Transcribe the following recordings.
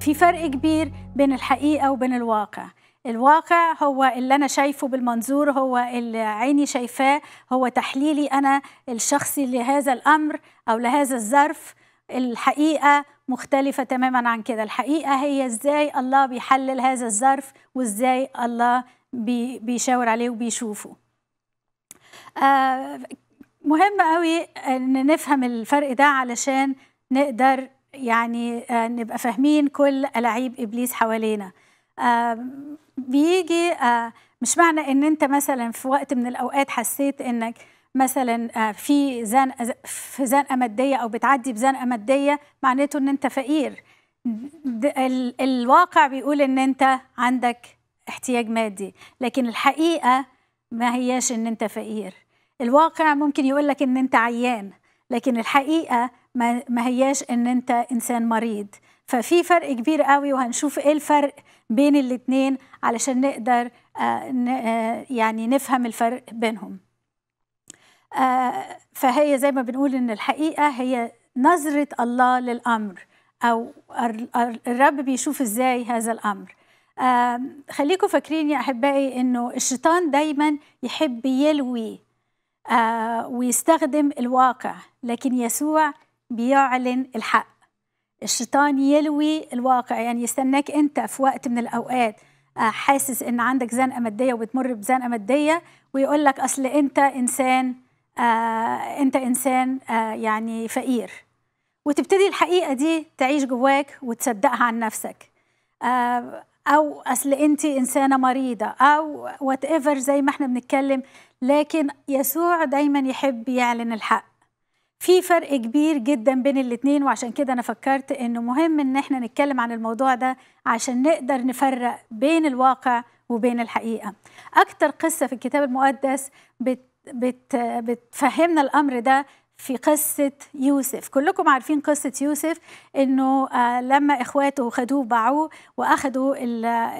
في فرق كبير بين الحقيقة وبين الواقع الواقع هو اللي أنا شايفه بالمنظور هو اللي عيني شايفاه هو تحليلي أنا الشخصي لهذا الأمر أو لهذا الظرف الحقيقة مختلفة تماما عن كده الحقيقة هي إزاي الله بيحلل هذا الظرف وإزاي الله بيشاور عليه وبيشوفه آه، مهم قوي ان نفهم الفرق ده علشان نقدر يعني آه، نبقى فاهمين كل ألاعيب إبليس حوالينا آه، بيجي آه، مش معنى ان انت مثلا في وقت من الاوقات حسيت انك مثلا في زنقه في زنقه ماديه او بتعدي بزنقه ماديه معناته ان انت فقير الواقع بيقول ان انت عندك احتياج مادي لكن الحقيقه ما هياش ان انت فقير الواقع ممكن يقول لك ان انت عيان لكن الحقيقه ما, ما هياش ان انت انسان مريض ففي فرق كبير قوي وهنشوف ايه الفرق بين الاثنين علشان نقدر آه، آه، يعني نفهم الفرق بينهم آه، فهي زي ما بنقول ان الحقيقه هي نظره الله للامر او الرب بيشوف ازاي هذا الامر خليكم فاكرين يا احبائي انه الشيطان دايما يحب يلوي آه، ويستخدم الواقع لكن يسوع بيعلن الحق الشيطان يلوي الواقع يعني يستناك انت في وقت من الاوقات آه، حاسس ان عندك زنقه ماديه وبتمر بزنقه ماديه ويقول لك اصل انت انسان آه انت انسان آه يعني فقير وتبتدي الحقيقه دي تعيش جواك وتصدقها عن نفسك آه او اصل انت انسانه مريضه او وات ايفر زي ما احنا بنتكلم لكن يسوع دايما يحب يعلن الحق في فرق كبير جدا بين الاتنين وعشان كده انا فكرت انه مهم ان احنا نتكلم عن الموضوع ده عشان نقدر نفرق بين الواقع وبين الحقيقه اكتر قصه في الكتاب المقدس بت بت بتفهمنا الامر ده في قصة يوسف كلكم عارفين قصة يوسف انه آه، لما اخواته خدوه باعوه واخدوا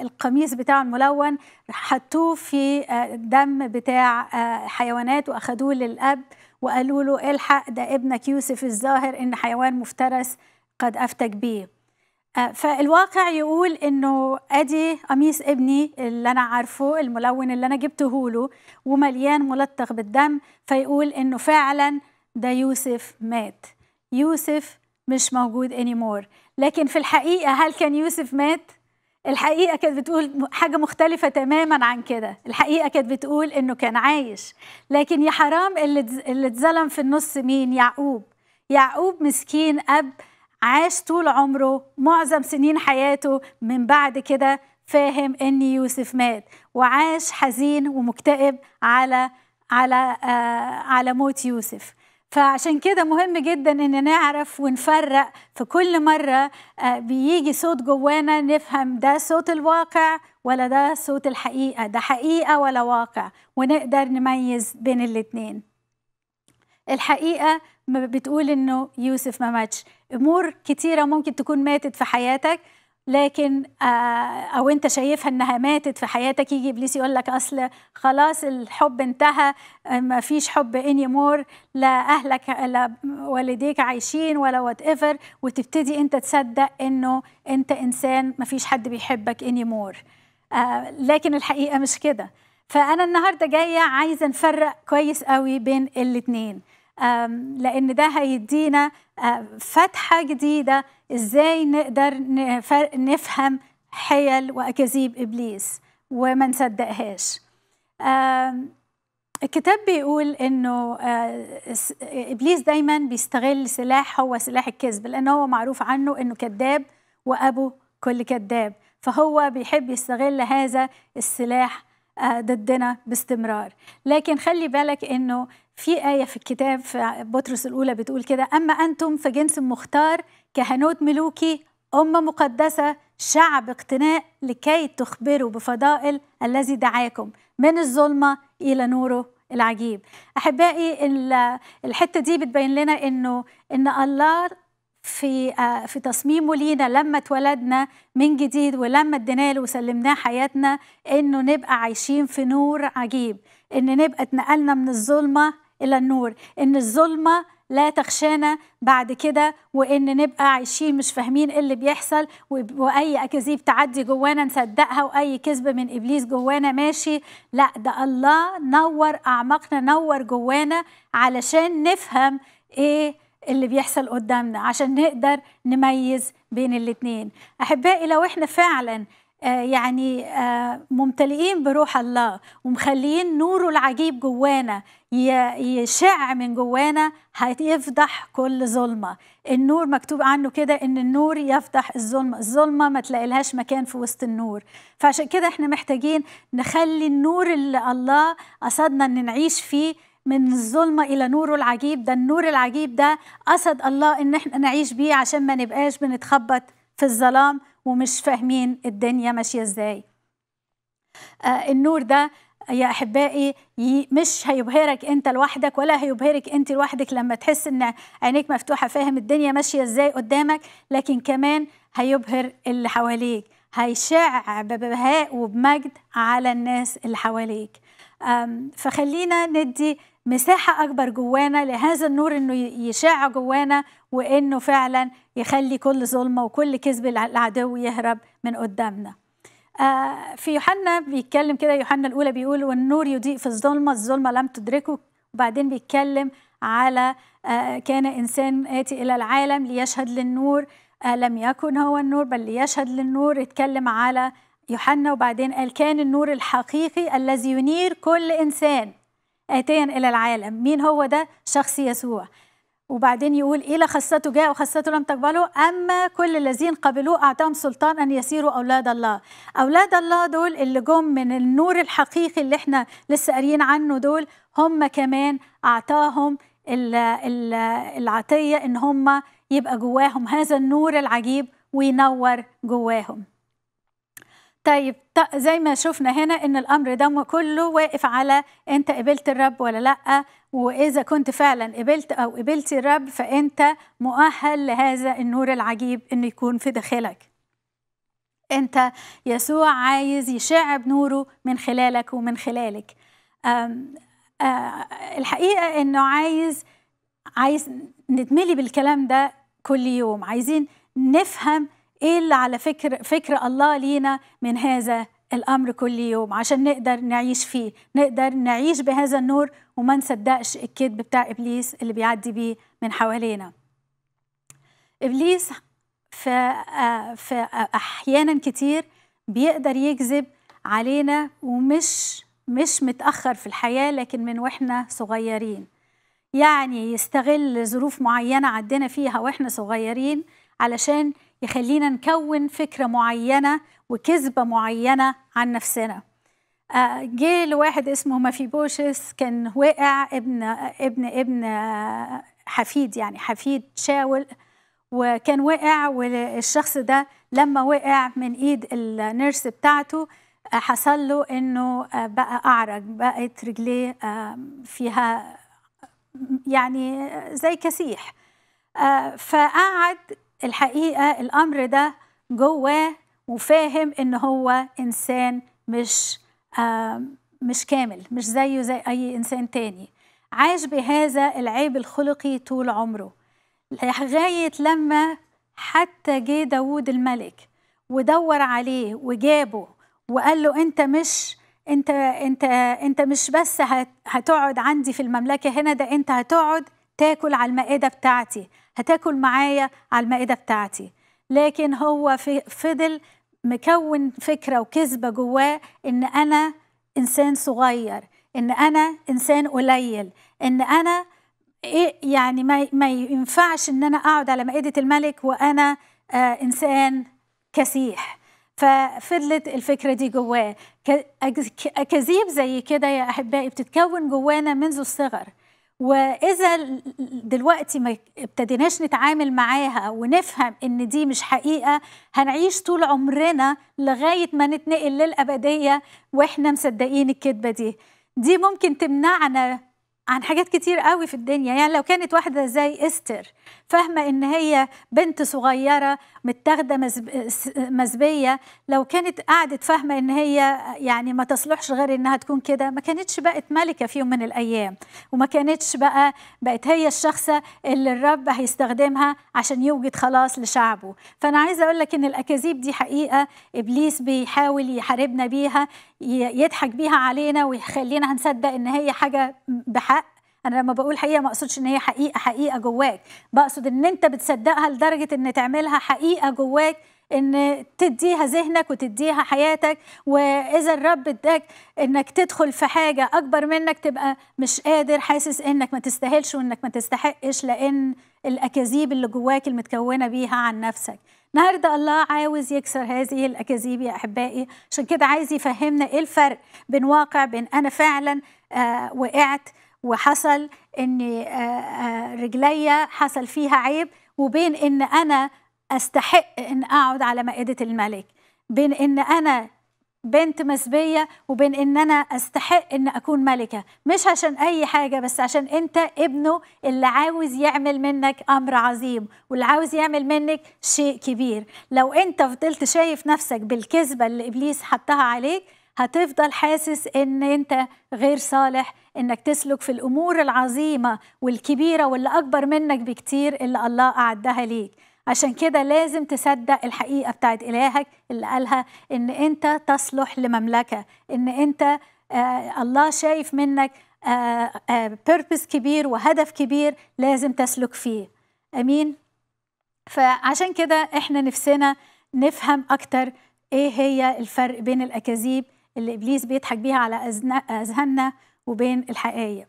القميص بتاعه الملون حطوه في آه، دم بتاع آه، حيوانات واخدوه للاب وقالوا له الحق ده ابنك يوسف الظاهر ان حيوان مفترس قد افتك بيه فالواقع يقول انه ادي قميص ابني اللي انا عارفه الملون اللي انا جبته له ومليان ملطخ بالدم فيقول انه فعلا ده يوسف مات يوسف مش موجود انيمور لكن في الحقيقة هل كان يوسف مات؟ الحقيقة كانت بتقول حاجة مختلفة تماما عن كده الحقيقة كانت بتقول إنه كان عايش لكن يا حرام اللي اتظلم في النص مين يعقوب يعقوب مسكين أب عاش طول عمره معظم سنين حياته من بعد كده فاهم إن يوسف مات وعاش حزين ومكتئب على على آه، على موت يوسف فعشان كده مهم جدا ان نعرف ونفرق في كل مرة آه، بيجي صوت جوانا نفهم ده صوت الواقع ولا ده صوت الحقيقة ده حقيقة ولا واقع ونقدر نميز بين الاتنين الحقيقة بتقول انه يوسف ما ماتش امور كتيرة ممكن تكون ماتت في حياتك لكن آه، او انت شايفها انها ماتت في حياتك يجي ابليس يقول لك اصل خلاص الحب انتهى ما فيش حب اني مور لا اهلك لا والديك عايشين ولا وات ايفر وتبتدي انت تصدق انه انت انسان ما فيش حد بيحبك اني آه، مور لكن الحقيقه مش كده فانا النهارده جايه عايزه نفرق كويس قوي بين الاثنين لان ده هيدينا آه، فتحه جديده ازاي نقدر نفهم حيل واكاذيب ابليس وما نصدقهاش الكتاب بيقول انه آه، ابليس دايما بيستغل سلاح هو سلاح الكذب لان هو معروف عنه انه كذاب وابو كل كذاب فهو بيحب يستغل هذا السلاح آه، ضدنا باستمرار لكن خلي بالك انه في آية في الكتاب في بطرس الأولى بتقول كده أما أنتم فجنس مختار كهنوت ملوكي أمة مقدسة شعب اقتناء لكي تخبروا بفضائل الذي دعاكم من الظلمة إلى نوره العجيب أحبائي الحتة دي بتبين لنا أنه أن الله في آه، في تصميمه لينا لما اتولدنا من جديد ولما ادينا له وسلمناه حياتنا انه نبقى عايشين في نور عجيب ان نبقى اتنقلنا من الظلمه إلى النور إن الظلمة لا تخشانا بعد كده وإن نبقى عايشين مش فاهمين إيه اللي بيحصل وأي أكاذيب تعدي جوانا نصدقها وأي كذب من إبليس جوانا ماشي لا ده الله نور أعماقنا نور جوانا علشان نفهم إيه اللي بيحصل قدامنا عشان نقدر نميز بين الاتنين أحبائي لو إحنا فعلا آه، يعني آه، ممتلئين بروح الله ومخليين نوره العجيب جوانا يشع من جوانا هيفضح كل ظلمة النور مكتوب عنه كده ان النور يفضح الظلمة الظلمة ما تلاقيلهاش مكان في وسط النور فعشان كده احنا محتاجين نخلي النور اللي الله قصدنا ان نعيش فيه من الظلمة إلى نوره العجيب ده النور العجيب ده قصد الله إن احنا نعيش بيه عشان ما نبقاش بنتخبط في الظلام ومش فاهمين الدنيا ماشيه ازاي آه، النور ده يا احبائي مش هيبهرك انت لوحدك ولا هيبهرك انت لوحدك لما تحس ان عينيك مفتوحه فاهم الدنيا ماشيه ازاي قدامك لكن كمان هيبهر اللي حواليك هيشع ببهاء وبمجد على الناس اللي حواليك فخلينا ندي مساحة أكبر جوانا لهذا النور أنه يشع جوانا وأنه فعلا يخلي كل ظلمة وكل كذب العدو يهرب من قدامنا آه، في يوحنا بيتكلم كده يوحنا الأولى بيقول والنور يضيء في الظلمة الظلمة لم تدركه وبعدين بيتكلم على آه، كان إنسان آتي إلى العالم ليشهد للنور آه، لم يكن هو النور بل ليشهد للنور اتكلم على يوحنا وبعدين قال كان النور الحقيقي الذي ينير كل إنسان آتيا إلى العالم مين هو ده شخص يسوع وبعدين يقول إلى إيه خاصته جاء وخاصته لم تقبله أما كل الذين قبلوه أعطاهم سلطان أن يسيروا أولاد الله أولاد الله دول اللي جم من النور الحقيقي اللي احنا لسه قاريين عنه دول هم كمان أعطاهم العطية إن هم يبقى جواهم هذا النور العجيب وينور جواهم طيب زي ما شفنا هنا ان الامر ده كله واقف على انت قبلت الرب ولا لا واذا كنت فعلا قبلت او قبلت الرب فانت مؤهل لهذا النور العجيب انه يكون في داخلك انت يسوع عايز يشع بنوره من خلالك ومن خلالك أم أه الحقيقه انه عايز عايز نتملي بالكلام ده كل يوم عايزين نفهم ايه اللي على فكر فكر الله لينا من هذا الامر كل يوم عشان نقدر نعيش فيه نقدر نعيش بهذا النور وما نصدقش الكذب بتاع ابليس اللي بيعدي بيه من حوالينا ابليس في في احيانا كتير بيقدر يكذب علينا ومش مش متاخر في الحياه لكن من واحنا صغيرين يعني يستغل ظروف معينه عدينا فيها واحنا صغيرين علشان يخلينا نكون فكرة معينة وكذبة معينة عن نفسنا آه، جه لواحد اسمه مافيبوشس كان وقع ابن ابن ابن آه، حفيد يعني حفيد شاول وكان وقع والشخص ده لما وقع من ايد النيرس بتاعته آه، حصل له انه بقى اعرج بقت رجليه فيها يعني زي كسيح فقعد الحقيقه الامر ده جواه وفاهم ان هو انسان مش آه، مش كامل مش زيه زي اي انسان تاني عاش بهذا العيب الخلقي طول عمره لغايه لما حتى جه داوود الملك ودور عليه وجابه وقال له انت مش انت انت انت مش بس هتقعد عندي في المملكه هنا ده انت هتقعد تاكل على المائده بتاعتي هتاكل معايا على المائدة بتاعتي لكن هو فضل مكون فكرة وكذبة جواه إن أنا إنسان صغير إن أنا إنسان قليل إن أنا إيه يعني ما, ما ينفعش إن أنا أقعد على مائدة الملك وأنا آه إنسان كسيح ففضلت الفكرة دي جواه أكاذيب زي كده يا أحبائي بتتكون جوانا منذ الصغر واذا دلوقتي ما ابتديناش نتعامل معاها ونفهم ان دي مش حقيقه هنعيش طول عمرنا لغايه ما نتنقل للابديه واحنا مصدقين الكذبه دي دي ممكن تمنعنا عن حاجات كتير قوي في الدنيا يعني لو كانت واحده زي استر فاهمه ان هي بنت صغيره متاخده مسبيه لو كانت قعدت فاهمه ان هي يعني ما تصلحش غير انها تكون كده ما كانتش بقت ملكه في يوم من الايام وما كانتش بقى بقت هي الشخصه اللي الرب هيستخدمها عشان يوجد خلاص لشعبه فانا عايزه اقول لك ان الاكاذيب دي حقيقه ابليس بيحاول يحاربنا بيها يضحك بيها علينا ويخلينا هنصدق ان هي حاجه بحق انا لما بقول حقيقه ما اقصدش ان هي حقيقه حقيقه جواك بقصد ان انت بتصدقها لدرجه ان تعملها حقيقه جواك ان تديها ذهنك وتديها حياتك واذا الرب اداك انك تدخل في حاجه اكبر منك تبقى مش قادر حاسس انك ما تستاهلش وانك ما تستحقش لان الاكاذيب اللي جواك المتكونه بيها عن نفسك النهارده الله عاوز يكسر هذه الاكاذيب يا احبائي عشان كده عايز يفهمنا ايه الفرق بين واقع بين انا فعلا آه وقعت وحصل ان آه، آه، رجليا حصل فيها عيب وبين ان انا استحق ان اقعد على مائده الملك بين ان انا بنت مسبيه وبين ان انا استحق ان اكون ملكه مش عشان اي حاجه بس عشان انت ابنه اللي عاوز يعمل منك امر عظيم واللي عاوز يعمل منك شيء كبير لو انت فضلت شايف نفسك بالكذبه اللي ابليس حطها عليك هتفضل حاسس ان انت غير صالح انك تسلك في الامور العظيمه والكبيره واللي اكبر منك بكتير اللي الله اعدها ليك عشان كده لازم تصدق الحقيقه بتاعت الهك اللي قالها ان انت تصلح لمملكه ان انت آه الله شايف منك آه آه بيربس كبير وهدف كبير لازم تسلك فيه امين فعشان كده احنا نفسنا نفهم اكتر ايه هي الفرق بين الاكاذيب اللي إبليس بيضحك بيها على أذهاننا وبين الحقائق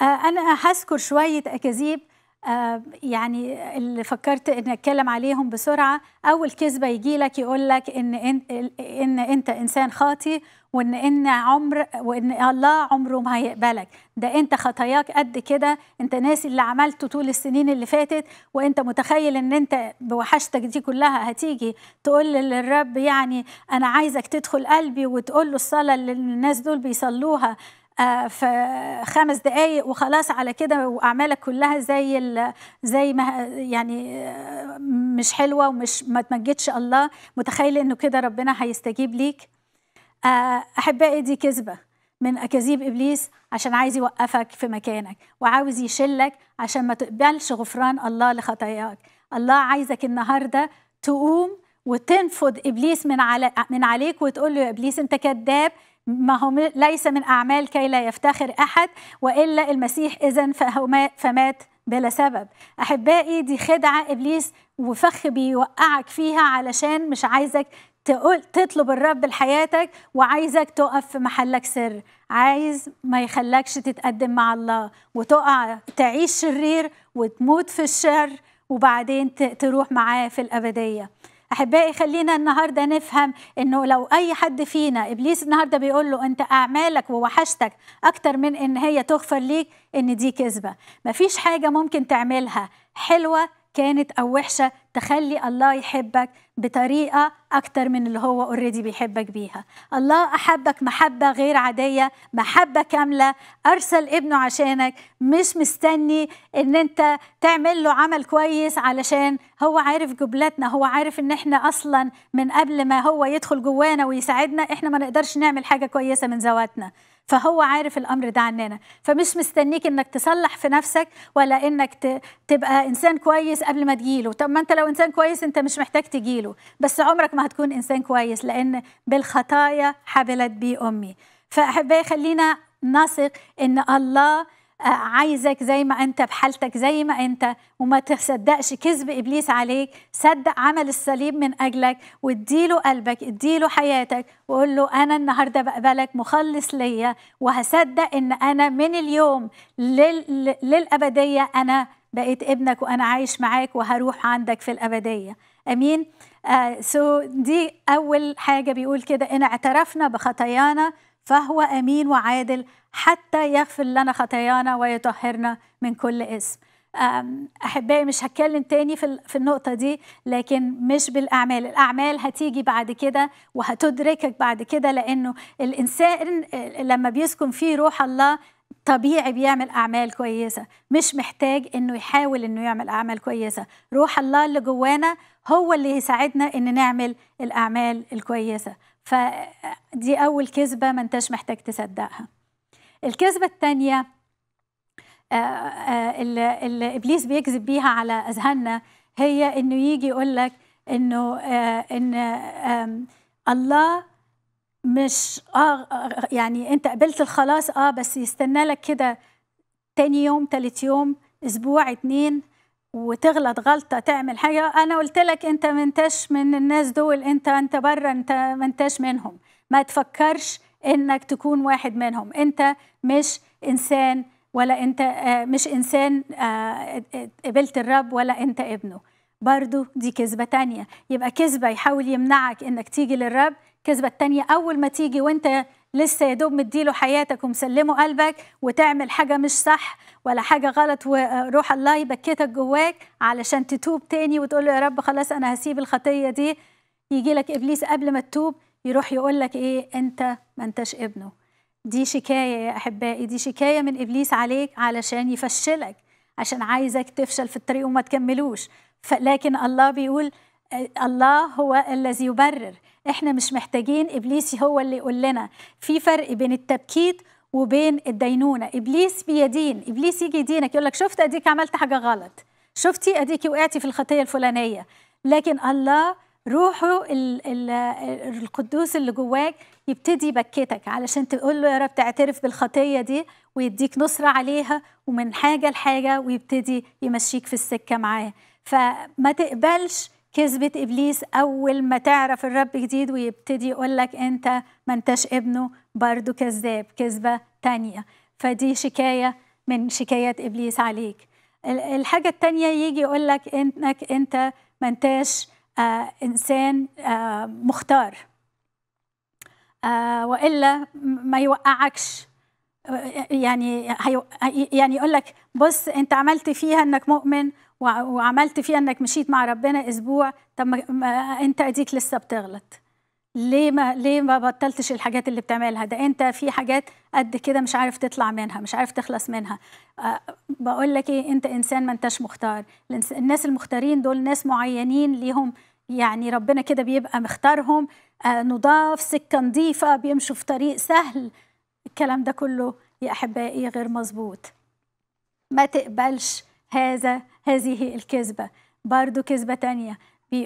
آه، أنا هذكر شوية أكاذيب آه، يعني اللي فكرت إن أتكلم عليهم بسرعة أول كذبة يجي لك يقول لك إن, إن, إن أنت إنسان خاطي وان ان عمر وان الله عمره ما هيقبلك ده انت خطاياك قد كده انت ناسي اللي عملته طول السنين اللي فاتت وانت متخيل ان انت بوحشتك دي كلها هتيجي تقول للرب يعني انا عايزك تدخل قلبي وتقول له الصلاه اللي الناس دول بيصلوها آه، في خمس دقايق وخلاص على كده واعمالك كلها زي زي ما يعني آه، مش حلوه ومش ما تمجدش الله متخيل انه كده ربنا هيستجيب ليك آه، أحبائي دي كذبة من أكاذيب إبليس عشان عايز يوقفك في مكانك وعاوز يشلك عشان ما تقبلش غفران الله لخطاياك الله عايزك النهاردة تقوم وتنفض إبليس من, على من عليك وتقول له يا إبليس أنت كذاب ما هو ليس من أعمال كي لا يفتخر أحد وإلا المسيح إذا فمات بلا سبب أحبائي دي خدعة إبليس وفخ بيوقعك فيها علشان مش عايزك تقول تطلب الرب لحياتك وعايزك تقف في محلك سر عايز ما يخلكش تتقدم مع الله وتقع تعيش شرير وتموت في الشر وبعدين تروح معاه في الأبدية أحبائي خلينا النهاردة نفهم أنه لو أي حد فينا إبليس النهاردة بيقول له أنت أعمالك ووحشتك أكتر من أن هي تغفر ليك أن دي كذبة مفيش حاجة ممكن تعملها حلوة كانت أو وحشة تخلي الله يحبك بطريقة أكتر من اللي هو اوريدي بيحبك بيها الله أحبك محبة غير عادية محبة كاملة أرسل ابنه عشانك مش مستني إن أنت تعمل له عمل كويس علشان هو عارف جبلتنا هو عارف إن إحنا أصلا من قبل ما هو يدخل جوانا ويساعدنا إحنا ما نقدرش نعمل حاجة كويسة من ذواتنا فهو عارف الامر ده عننا فمش مستنيك انك تصلح في نفسك ولا انك تبقى انسان كويس قبل ما تجيله طب ما انت لو انسان كويس انت مش محتاج تجيله بس عمرك ما هتكون انسان كويس لان بالخطايا حبلت بي امي فاحبائي خلينا نثق ان الله آه، عايزك زي ما انت بحالتك زي ما انت وما تصدقش كذب ابليس عليك صدق عمل الصليب من اجلك واديله قلبك اديله حياتك وقول له انا النهارده بقبلك مخلص ليا وهصدق ان انا من اليوم لل... للابديه انا بقيت ابنك وانا عايش معاك وهروح عندك في الابديه امين سو آه so دي اول حاجه بيقول كده ان اعترفنا بخطايانا فهو امين وعادل حتى يغفر لنا خطايانا ويطهرنا من كل اسم احبائي مش هتكلم تاني في في النقطه دي لكن مش بالاعمال الاعمال هتيجي بعد كده وهتدركك بعد كده لانه الانسان لما بيسكن فيه روح الله طبيعي بيعمل أعمال كويسة مش محتاج إنه يحاول إنه يعمل أعمال كويسة روح الله اللي جوانا هو اللي يساعدنا إن نعمل الأعمال الكويسة فدي أول كذبة ما انتش محتاج تصدقها الكذبة الثانية آه، آه، اللي إبليس بيكذب بيها على أذهاننا هي إنه يجي يقول لك إنه آه، إن الله مش آه يعني أنت قبلت الخلاص آه بس يستنى لك كده تاني يوم تالت يوم أسبوع اتنين وتغلط غلطه تعمل حاجه انا قلت لك انت منتش من الناس دول انت انت بره انت منتش منهم ما تفكرش انك تكون واحد منهم انت مش انسان ولا انت آه، مش انسان آه، قبلت الرب ولا انت ابنه برضو دي كذبة تانية يبقى كذبة يحاول يمنعك انك تيجي للرب كذبة تانية اول ما تيجي وانت لسه يا دوب مديله حياتك ومسلمه قلبك وتعمل حاجه مش صح ولا حاجه غلط وروح الله يبكتك جواك علشان تتوب تاني وتقول له يا رب خلاص انا هسيب الخطيه دي يجي لك ابليس قبل ما تتوب يروح يقول لك ايه انت ما انتش ابنه دي شكايه يا احبائي دي شكايه من ابليس عليك علشان يفشلك عشان عايزك تفشل في الطريق وما تكملوش لكن الله بيقول آه، الله هو الذي يبرر احنا مش محتاجين ابليس هو اللي يقول لنا في فرق بين التبكيت وبين الدينونه ابليس بيدين ابليس يجي يدينك يقول لك شفت اديك عملت حاجه غلط شفتي اديكي وقعتي في الخطيه الفلانيه لكن الله روحه الـ الـ القدوس اللي جواك يبتدي يبكتك علشان تقول له يا رب تعترف بالخطيه دي ويديك نصره عليها ومن حاجه لحاجه ويبتدي يمشيك في السكه معاه فما تقبلش كذبة إبليس أول ما تعرف الرب جديد ويبتدي يقول لك أنت ما أنتش ابنه برضه كذاب كذبة تانية فدي شكاية من شكايات إبليس عليك الحاجة التانية يجي يقول لك أنك أنت ما أنتش آه إنسان آه مختار آه وإلا ما يوقعكش آه، يعني يعني يقول لك بص انت عملت فيها انك مؤمن وعملت فيه انك مشيت مع ربنا اسبوع طب ما انت اديك لسه بتغلط ليه ما ليه ما بطلتش الحاجات اللي بتعملها ده انت في حاجات قد كده مش عارف تطلع منها مش عارف تخلص منها آه، بقول لك ايه انت انسان ما انتش مختار الناس المختارين دول ناس معينين ليهم يعني ربنا كده بيبقى مختارهم آه، نضاف سكه نظيفه بيمشوا في طريق سهل الكلام ده كله يا احبائي غير مظبوط ما تقبلش هذا هذه الكذبة برضو كذبة تانية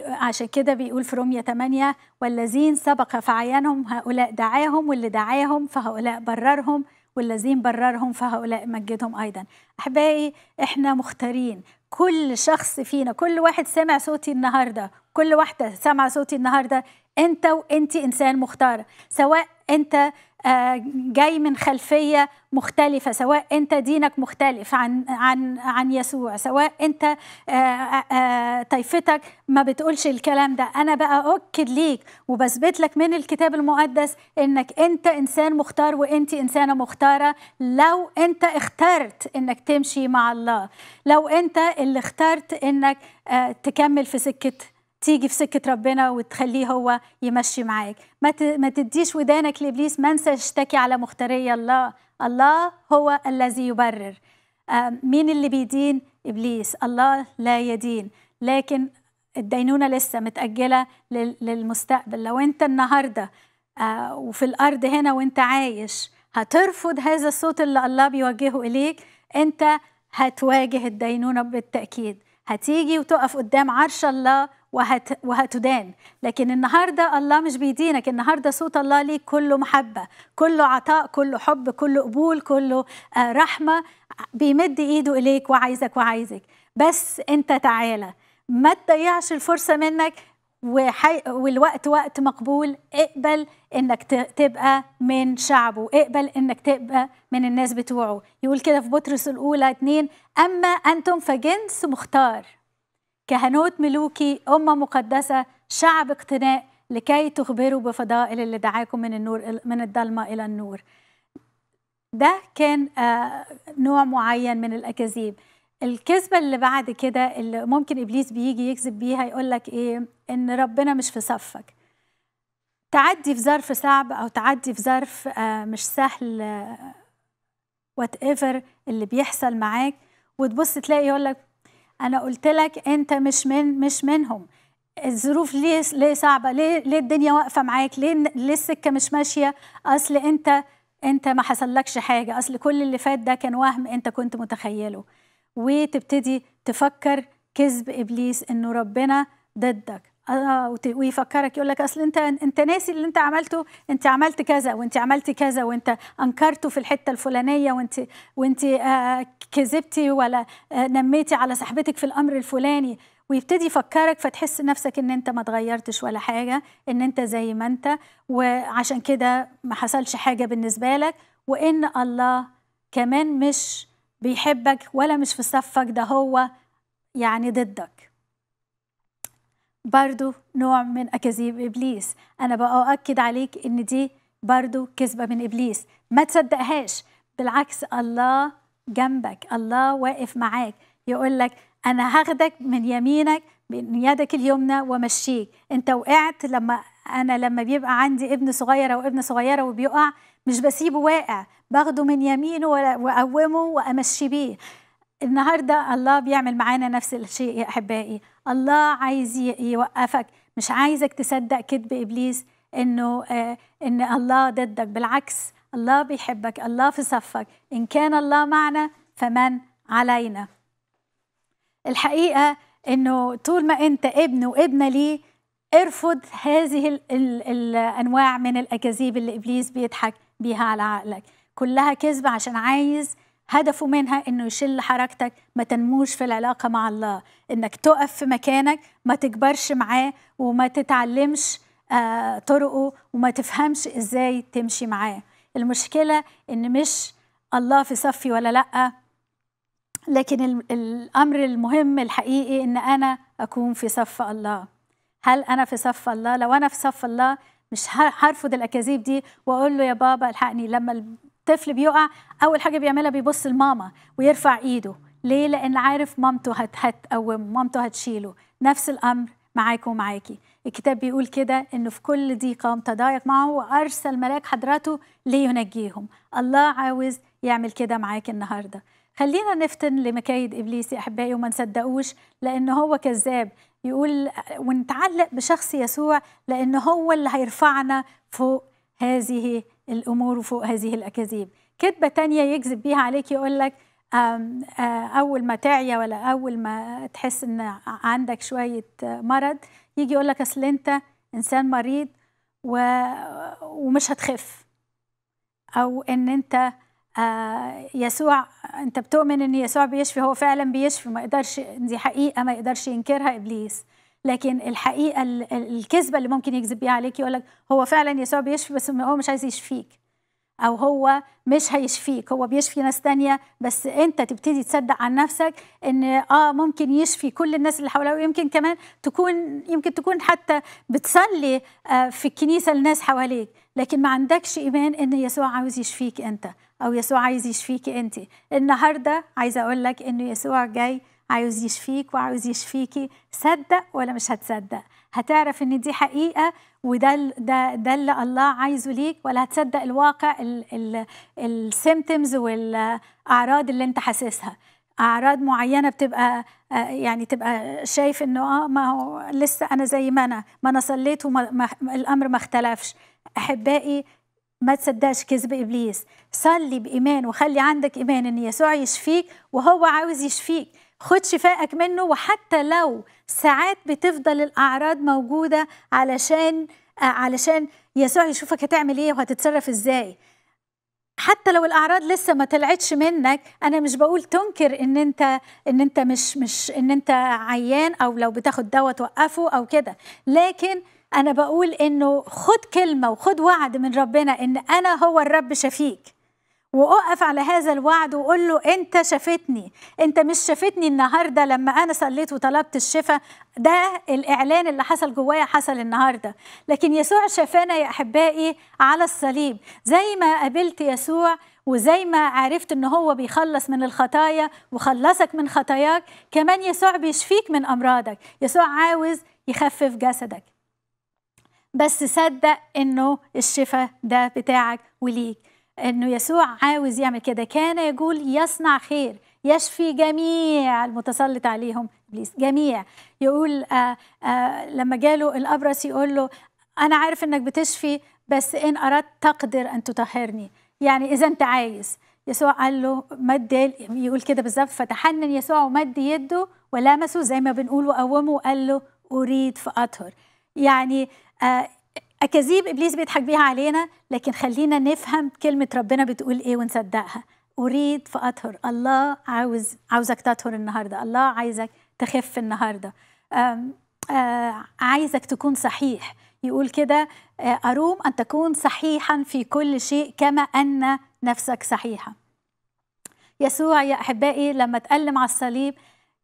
عشان كده بيقول في رومية 8 والذين سبق فعينهم هؤلاء دعاهم واللي دعاهم فهؤلاء بررهم والذين بررهم فهؤلاء مجدهم أيضا أحبائي إحنا مختارين كل شخص فينا كل واحد سمع صوتي النهاردة كل واحدة سمع صوتي النهاردة أنت وأنت إنسان مختار سواء أنت آه، جاي من خلفيه مختلفه سواء انت دينك مختلف عن عن عن يسوع سواء انت آه، آه، طائفتك ما بتقولش الكلام ده انا بقى اؤكد ليك وبثبت لك من الكتاب المقدس انك انت انسان مختار وانت انسانه مختاره لو انت اخترت انك تمشي مع الله لو انت اللي اخترت انك تكمل في سكه تيجي في سكه ربنا وتخليه هو يمشي معاك ما ما تديش ودانك لابليس ما انسى اشتكي على مختاري الله الله هو الذي يبرر آه، مين اللي بيدين ابليس الله لا يدين لكن الدينونه لسه متاجله للمستقبل لو انت النهارده آه، وفي الارض هنا وانت عايش هترفض هذا الصوت اللي الله بيوجهه اليك انت هتواجه الدينونه بالتاكيد هتيجي وتقف قدام عرش الله وهت وهتدان لكن النهارده الله مش بيدينك النهارده صوت الله ليك كله محبه كله عطاء كله حب كله قبول كله آه، رحمه بيمد ايده اليك وعايزك وعايزك بس انت تعالى ما تضيعش الفرصه منك وحي... والوقت وقت مقبول اقبل انك تبقى من شعبه اقبل انك تبقى من الناس بتوعه يقول كده في بطرس الاولى اتنين اما انتم فجنس مختار كهنوت ملوكي أمة مقدسة شعب اقتناء لكي تخبروا بفضائل اللي دعاكم من النور من الضلمة إلى النور ده كان آه، نوع معين من الأكاذيب الكذبة اللي بعد كده اللي ممكن إبليس بيجي يكذب بيها يقول لك إيه إن ربنا مش في صفك تعدي في ظرف صعب أو تعدي في ظرف آه، مش سهل وات آه، ايفر اللي بيحصل معاك وتبص تلاقي يقول لك انا قلت لك انت مش من مش منهم الظروف ليه ليه صعبه ليه ليه الدنيا واقفه معاك ليه ليه السكه مش ماشيه اصل انت انت ما حصلكش حاجه اصل كل اللي فات ده كان وهم انت كنت متخيله وتبتدي تفكر كذب ابليس انه ربنا ضدك اه ويفكرك يقول لك اصل انت انت ناسي اللي انت عملته انت عملت كذا وانت عملت كذا وانت انكرته في الحته الفلانيه وانت وانت آه كذبتي ولا آه نميتي على صاحبتك في الامر الفلاني ويبتدي يفكرك فتحس نفسك ان انت ما اتغيرتش ولا حاجه ان انت زي ما انت وعشان كده ما حصلش حاجه بالنسبه لك وان الله كمان مش بيحبك ولا مش في صفك ده هو يعني ضدك برضو نوع من أكاذيب إبليس أنا بأؤكد عليك إن دي برضو كذبة من إبليس ما تصدقهاش بالعكس الله جنبك الله واقف معاك يقول لك أنا هاخدك من يمينك من يدك اليمنى ومشيك أنت وقعت لما أنا لما بيبقى عندي ابن صغير أو ابن صغيرة وبيقع مش بسيبه واقع باخده من يمينه وأقومه وأمشي بيه النهارده الله بيعمل معانا نفس الشيء يا أحبائي الله عايز يوقفك مش عايزك تصدق كذب ابليس انه آه، ان الله ضدك بالعكس الله بيحبك الله في صفك ان كان الله معنا فمن علينا الحقيقه انه طول ما انت ابن وابنه ليه ارفض هذه الـ الـ الانواع من الاكاذيب اللي ابليس بيضحك بيها على عقلك كلها كذب عشان عايز هدفه منها انه يشل حركتك ما تنموش في العلاقه مع الله انك تقف في مكانك ما تكبرش معاه وما تتعلمش آه، طرقه وما تفهمش ازاي تمشي معاه المشكله ان مش الله في صفي ولا لا لكن الامر المهم الحقيقي ان انا اكون في صف الله هل انا في صف الله لو انا في صف الله مش هرفض الاكاذيب دي واقول له يا بابا الحقني لما طفل بيقع اول حاجه بيعملها بيبص لماما ويرفع ايده ليه لان عارف مامته هتقوم مامته هتشيله نفس الامر معاك ومعاكي الكتاب بيقول كده انه في كل ضيق متضايق تضايق معه وارسل ملاك حضراته لينجيهم الله عاوز يعمل كده معاك النهارده خلينا نفتن لمكايد ابليس يا احبائي وما نصدقوش لان هو كذاب يقول ونتعلق بشخص يسوع لان هو اللي هيرفعنا فوق هذه الأمور وفوق هذه الأكاذيب كذبة تانية يكذب بيها عليك يقول لك آه، أول ما تعيا ولا أول ما تحس إن عندك شوية مرض يجي يقول لك أصل أنت إنسان مريض و... ومش هتخف أو إن أنت آه، يسوع أنت بتؤمن إن يسوع بيشفي هو فعلا بيشفي ما يقدرش دي حقيقة ما يقدرش ينكرها إبليس لكن الحقيقه الكذبه اللي ممكن يكذب بيها عليك يقول لك هو فعلا يسوع بيشفي بس هو مش عايز يشفيك او هو مش هيشفيك هو بيشفي ناس تانية بس انت تبتدي تصدق عن نفسك ان اه ممكن يشفي كل الناس اللي حواليه ويمكن كمان تكون يمكن تكون حتى بتصلي آه في الكنيسة الناس حواليك لكن ما عندكش ايمان ان يسوع عاوز يشفيك انت او يسوع عايز يشفيك انت النهارده عايزه اقول لك ان يسوع جاي عايز يشفيك وعايز يشفيكي صدق ولا مش هتصدق هتعرف ان دي حقيقه وده ده ده اللي الله عايزه ليك ولا هتصدق الواقع السيمتمز والاعراض اللي انت حاسسها اعراض معينه بتبقى آه، يعني تبقى شايف انه اه ما هو لسه انا زي ما انا ما انا صليت وما الامر ما اختلفش احبائي ما تصدقش كذب ابليس صلي بايمان وخلي عندك ايمان ان يسوع يشفيك وهو عاوز يشفيك خد شفائك منه وحتى لو ساعات بتفضل الأعراض موجودة علشان آه، علشان يسوع يشوفك هتعمل ايه وهتتصرف ازاي حتى لو الاعراض لسه ما طلعتش منك انا مش بقول تنكر ان انت ان انت مش مش ان انت عيان او لو بتاخد دواء توقفه او كده لكن انا بقول انه خد كلمه وخد وعد من ربنا ان انا هو الرب شفيك واقف على هذا الوعد وقول له انت شافتني انت مش شافتني النهارده لما انا صليت وطلبت الشفاء ده الاعلان اللي حصل جوايا حصل النهارده لكن يسوع شافانا يا احبائي على الصليب زي ما قابلت يسوع وزي ما عرفت ان هو بيخلص من الخطايا وخلصك من خطاياك كمان يسوع بيشفيك من امراضك يسوع عاوز يخفف جسدك بس صدق انه الشفاء ده بتاعك وليك انه يسوع عاوز يعمل كده كان يقول يصنع خير يشفي جميع المتسلط عليهم ابليس جميع يقول آآ آه، آآ آه، لما جاله الابرص يقول له انا عارف انك بتشفي بس ان اردت تقدر ان تطهرني يعني اذا انت عايز يسوع قال له مد يقول كده بالظبط فتحنن يسوع ومد يده ولمسه زي ما بنقول وقومه وقال له اريد فاطهر يعني آه، أكاذيب إبليس بيضحك بيها علينا لكن خلينا نفهم كلمة ربنا بتقول إيه ونصدقها أريد فأطهر الله عاوز عاوزك تطهر النهاردة الله عايزك تخف النهاردة آم آه، عايزك تكون صحيح يقول كده آه، أروم أن تكون صحيحا في كل شيء كما أن نفسك صحيحة يسوع يا أحبائي لما تألم على الصليب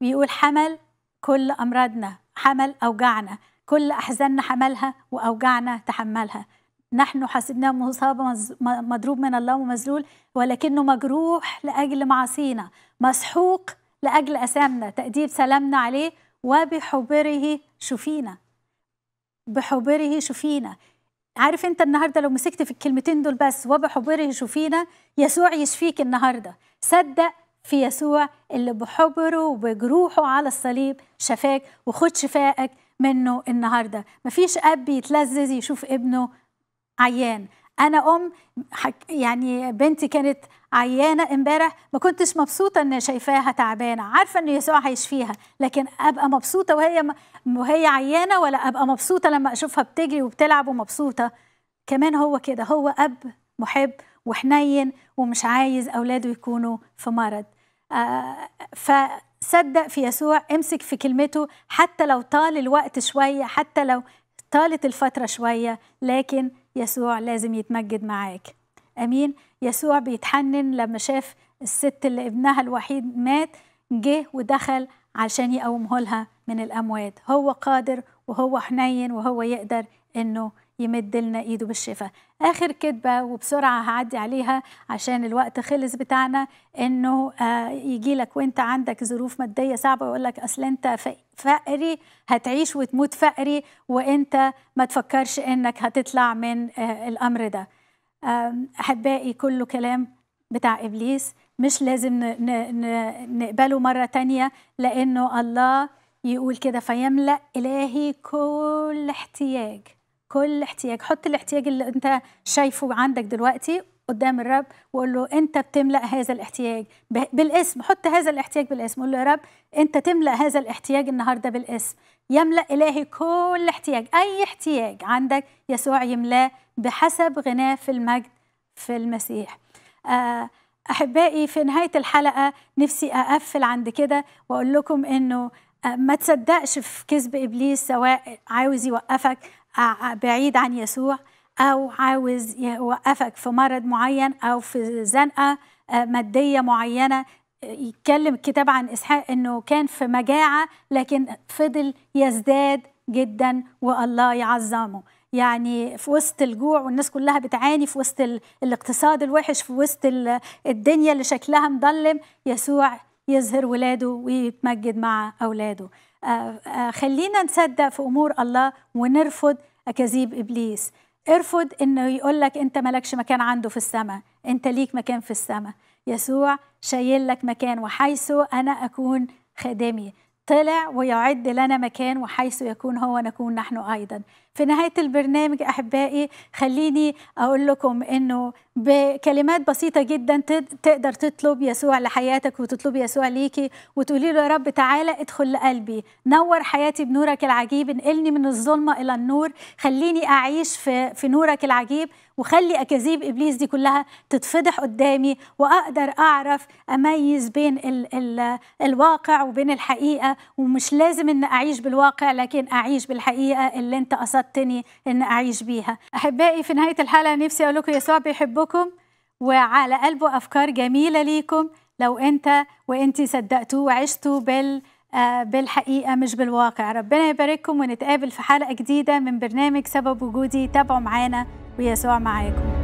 بيقول حمل كل أمراضنا حمل أوجعنا كل أحزاننا حملها وأوجاعنا تحملها نحن حسبناه مصاب مضروب من الله ومذلول ولكنه مجروح لأجل معاصينا مسحوق لأجل أسامنا تأديب سلامنا عليه وبحبره شفينا بحبره شفينا عارف انت النهارده لو مسكت في الكلمتين دول بس وبحبره شفينا يسوع يشفيك النهارده صدق في يسوع اللي بحبره وبجروحه على الصليب شفاك وخد شفائك منه النهارده مفيش اب يتلذذ يشوف ابنه عيان انا ام حك يعني بنتي كانت عيانه امبارح ما كنتش مبسوطه ان شايفاها تعبانه عارفه ان يسوع هيشفيها لكن ابقى مبسوطه وهي وهي عيانه ولا ابقى مبسوطه لما اشوفها بتجري وبتلعب ومبسوطه كمان هو كده هو اب محب وحنين ومش عايز اولاده يكونوا في مرض آه ف صدق في يسوع امسك في كلمته حتى لو طال الوقت شوية حتى لو طالت الفترة شوية لكن يسوع لازم يتمجد معاك أمين يسوع بيتحنن لما شاف الست اللي ابنها الوحيد مات جه ودخل علشان يقومه لها من الأموات هو قادر وهو حنين وهو يقدر إنه يمد لنا ايده بالشفاء اخر كدبه وبسرعه هعدي عليها عشان الوقت خلص بتاعنا انه آه يجي لك وانت عندك ظروف ماديه صعبه ويقول لك اصل انت فقري هتعيش وتموت فقري وانت ما تفكرش انك هتطلع من آه الامر ده احبائي كله كلام بتاع ابليس مش لازم نقبله مره تانية لانه الله يقول كده فيملا الهي كل احتياج كل احتياج حط الاحتياج اللي انت شايفه عندك دلوقتي قدام الرب وقول له انت بتملا هذا الاحتياج بالاسم حط هذا الاحتياج بالاسم قول له يا رب انت تملا هذا الاحتياج النهارده بالاسم يملا الهي كل احتياج اي احتياج عندك يسوع يملاه بحسب غناه في المجد في المسيح آه، احبائي في نهايه الحلقه نفسي اقفل عند كده واقول لكم انه آه، ما تصدقش في كذب ابليس سواء عاوز يوقفك بعيد عن يسوع أو عاوز يوقفك في مرض معين أو في زنقة آه، مادية معينة يتكلم الكتاب عن إسحاق أنه كان في مجاعة لكن فضل يزداد جدا والله يعظمه يعني في وسط الجوع والناس كلها بتعاني في وسط الاقتصاد الوحش في وسط الدنيا اللي شكلها مظلم يسوع يظهر ولاده ويتمجد مع أولاده آه، آه، خلينا نصدق في امور الله ونرفض اكاذيب ابليس ارفض انه يقول لك انت مالكش مكان عنده في السماء انت ليك مكان في السماء يسوع شايل لك مكان وحيث انا اكون خادمي طلع ويعد لنا مكان وحيث يكون هو نكون نحن ايضا في نهاية البرنامج أحبائي خليني أقول لكم أنه بكلمات بسيطة جدا تقدر تطلب يسوع لحياتك وتطلب يسوع ليكي وتقولي له يا رب تعالى ادخل لقلبي نور حياتي بنورك العجيب انقلني من الظلمة إلى النور خليني أعيش في, في نورك العجيب وخلي أكاذيب إبليس دي كلها تتفضح قدامي وأقدر أعرف أميز بين الـ الـ الواقع وبين الحقيقة ومش لازم أن أعيش بالواقع لكن أعيش بالحقيقة اللي أنت قصدت بسطتني ان اعيش بيها احبائي في نهايه الحلقه نفسي اقول لكم يسوع بيحبكم وعلى قلبه افكار جميله ليكم لو انت وانت صدقتوه وعشتوا بال آه، بالحقيقه مش بالواقع ربنا يبارككم ونتقابل في حلقه جديده من برنامج سبب وجودي تابعوا معانا ويسوع معاكم